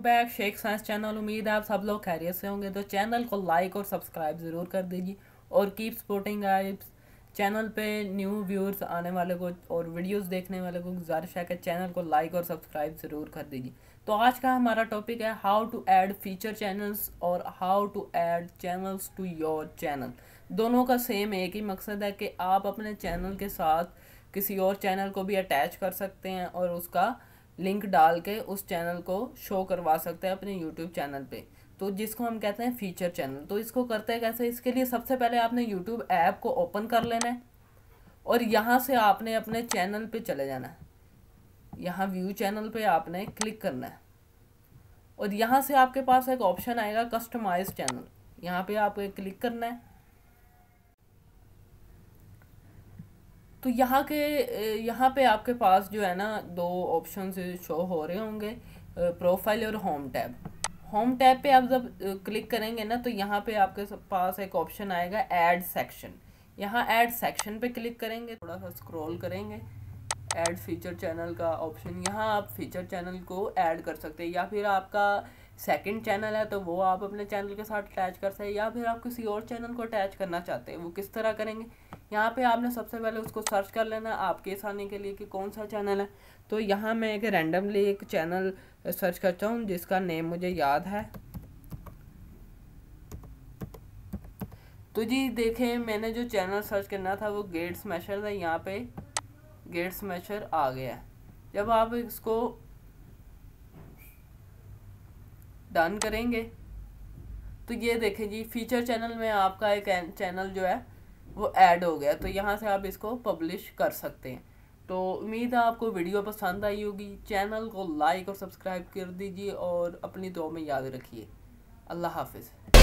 back Sheikh science channel उम्मीद है आप सब लोग खैरियत से होंगे तो चैनल को लाइक और सब्सक्राइब ज़रूर कर दीजिए और कीप सपोर्टिंग आइप्स चैनल पे न्यू व्यूअर्स आने वाले को और वीडियोस देखने वाले को गुजारिश है कि चैनल को लाइक और सब्सक्राइब ज़रूर कर दीजिए तो आज का हमारा टॉपिक है how to add feature channels और how to add channels to your channel दोनों का सेम एक ही मकसद है कि आप अपने चैनल के साथ किसी और चैनल को भी अटैच कर सकते हैं और उसका लिंक डाल के उस चैनल को शो करवा सकते हैं अपने यूट्यूब चैनल पे तो जिसको हम कहते हैं फीचर चैनल तो इसको करते हैं कैसे इसके लिए सबसे पहले आपने यूट्यूब ऐप को ओपन कर लेना है और यहाँ से आपने अपने चैनल पे चले जाना है यहाँ व्यू चैनल पे आपने क्लिक करना है और यहाँ से आपके पास एक ऑप्शन आएगा कस्टमाइज चैनल यहाँ पे आपको क्लिक करना है तो यहाँ के यहाँ पे आपके पास जो है ना दो ऑप्शन शो हो रहे होंगे प्रोफाइल और होम टैब होम टैब पे आप जब क्लिक करेंगे ना तो यहाँ पे आपके पास एक ऑप्शन आएगा ऐड सेक्शन यहाँ ऐड सेक्शन पे क्लिक करेंगे थोड़ा सा स्क्रॉल करेंगे ऐड फीचर चैनल का ऑप्शन यहाँ आप फीचर चैनल को ऐड कर सकते हैं या फिर आपका सेकंड चैनल है तो वो आप अपने चैनल के साथ अटैच कर सकते हैं या फिर आप किसी और चैनल को अटैच करना चाहते हैं वो किस तरह करेंगे यहाँ पे आपने सबसे पहले उसको सर्च कर लेना आप केस आने के लिए कि कौन सा चैनल है तो यहाँ मैं एक रैंडमली एक चैनल सर्च करता हूँ जिसका नेम मुझे याद है तो जी देखें मैंने जो चैनल सर्च करना था वो गेट स्मैशर था यहाँ पे गेट स्मैशर आ गया जब आप इसको डन करेंगे तो ये देखें जी फीचर चैनल में आपका एक चैनल जो है वो ऐड हो गया तो यहाँ से आप इसको पब्लिश कर सकते हैं तो उम्मीद है आपको वीडियो पसंद आई होगी चैनल को लाइक और सब्सक्राइब कर दीजिए और अपनी दुआ में याद रखिए अल्लाह हाफिज़